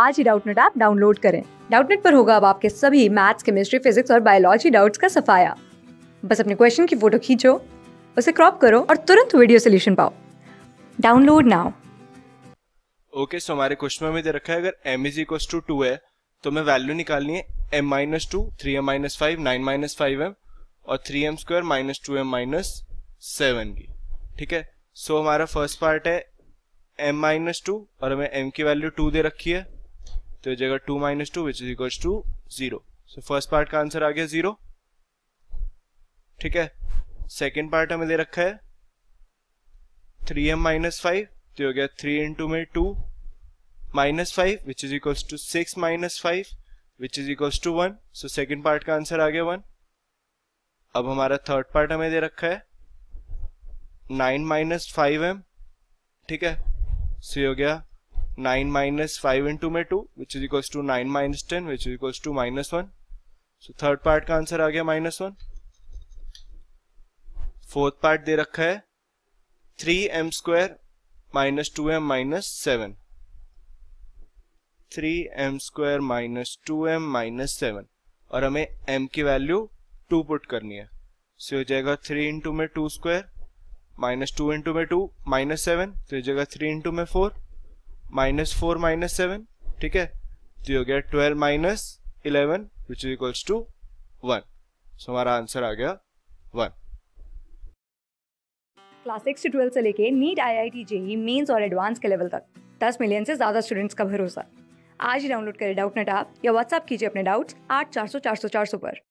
आज ही Doubtnut app download करें डाउटनेट पर होगा अब आपके सभी मैथ्स केमिस्ट्री फिजिक्स और बायोलॉजी डाउट्स का सफाया बस अपने क्वेश्चन की फोटो खींचो उसे क्रॉप करो और तुरंत वीडियो सोल्यूशन पाओ डाउनलोड नाउ ओके सो हमारे क्वेश्चन में दे रखा है अगर M is equal to two है तो हमें वैल्यू निकालनी है M minus two three M minus five nine minus five M और three M square minus two M minus seven की ठीक है सो so, हमारा फर्स्ट पार्ट है एम माइनस टू और हमें एम की वैल्यू टू दे रखी है तो हो जाएगा two minus two which is equal to zero so first part का आंसर आ गया जीरो ठीक है सेकेंड पार्ट हमें दे रखा है थ्री एम माइनस फाइव तो हो गया थ्री इंटू में two minus five which is equal to six minus five which is equal to one so second part का आंसर आ गया वन अब हमारा थर्ड पार्ट हमें दे रखा है नाइन माइनस फाइव एम ठीक है सो हो गया 9 minus 5 into में 2 which is equals to 9 minus 10 which is equals to minus 1 so third part का आंसर आ गया माइनस वन फोर्थ पार्ट दे रखा है three M square minus 2 m minus seven three M square minus two M minus seven और हमें m की value to put करनी है so, हो जाएगा थ्री इंटू में two square minus two into में टू माइनस सेवन तो हो जाएगा थ्री इंटू में four minus four minus seven ठीक है तो you get twelve minus eleven which is equals to one so हमारा आंसर आ गया वन क्लास सिक्स से ट्वेल्थ से लेके NEET I I T JEE Mains और एडवांस के लेवल तक दस मिलियन से ज्यादा स्टूडेंट्स का भरोसा आज ही डाउनलोड करें डाउट नेट आप या व्हाट्सएप कीजिए अपने डाउट्स आठ चार सौ चार सौ चार सौ पर